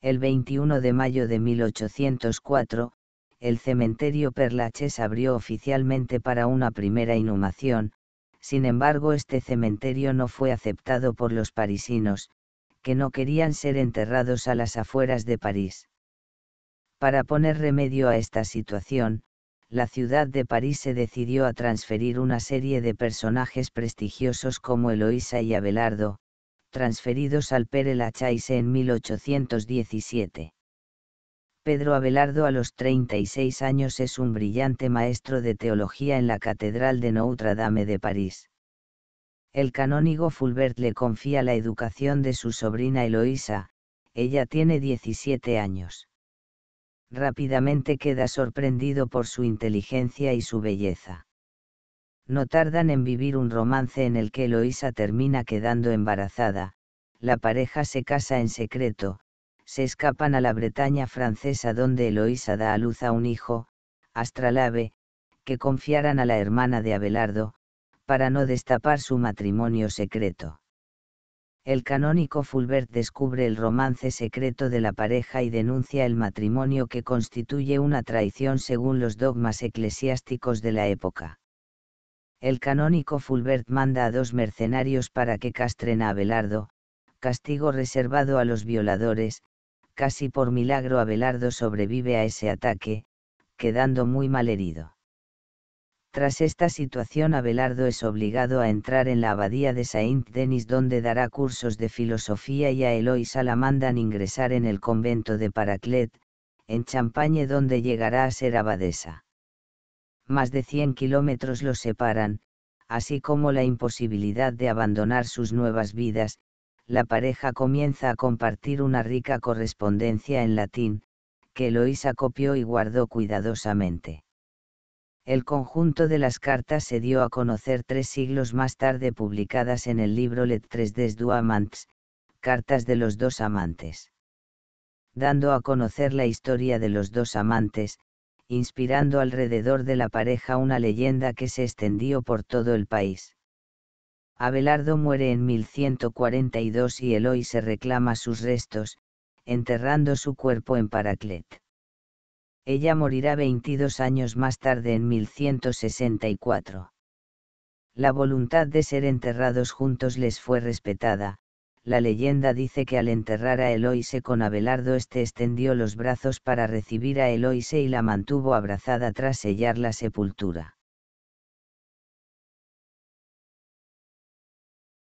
El 21 de mayo de 1804, el cementerio Perlaches abrió oficialmente para una primera inhumación, sin embargo este cementerio no fue aceptado por los parisinos, que no querían ser enterrados a las afueras de París. Para poner remedio a esta situación, la ciudad de París se decidió a transferir una serie de personajes prestigiosos como Eloísa y Abelardo, transferidos al Pere Lachaise en 1817. Pedro Abelardo a los 36 años es un brillante maestro de teología en la Catedral de Notre Dame de París. El canónigo Fulbert le confía la educación de su sobrina Eloísa, ella tiene 17 años. Rápidamente queda sorprendido por su inteligencia y su belleza. No tardan en vivir un romance en el que Eloisa termina quedando embarazada, la pareja se casa en secreto, se escapan a la Bretaña francesa donde Eloísa da a luz a un hijo, Astralave, que confiaran a la hermana de Abelardo, para no destapar su matrimonio secreto. El canónico Fulbert descubre el romance secreto de la pareja y denuncia el matrimonio que constituye una traición según los dogmas eclesiásticos de la época el canónico Fulbert manda a dos mercenarios para que castren a Abelardo, castigo reservado a los violadores, casi por milagro Abelardo sobrevive a ese ataque, quedando muy mal herido. Tras esta situación Abelardo es obligado a entrar en la abadía de Saint-Denis donde dará cursos de filosofía y a Eloisa la mandan ingresar en el convento de Paraclet, en Champagne donde llegará a ser abadesa más de 100 kilómetros los separan, así como la imposibilidad de abandonar sus nuevas vidas, la pareja comienza a compartir una rica correspondencia en latín, que Eloísa copió y guardó cuidadosamente. El conjunto de las cartas se dio a conocer tres siglos más tarde publicadas en el libro Let Tres des du Amants, Cartas de los dos amantes. Dando a conocer la historia de los dos amantes, inspirando alrededor de la pareja una leyenda que se extendió por todo el país. Abelardo muere en 1142 y Eloy se reclama sus restos, enterrando su cuerpo en Paraclet. Ella morirá 22 años más tarde en 1164. La voluntad de ser enterrados juntos les fue respetada, la leyenda dice que al enterrar a Eloise con Abelardo este extendió los brazos para recibir a Eloise y la mantuvo abrazada tras sellar la sepultura.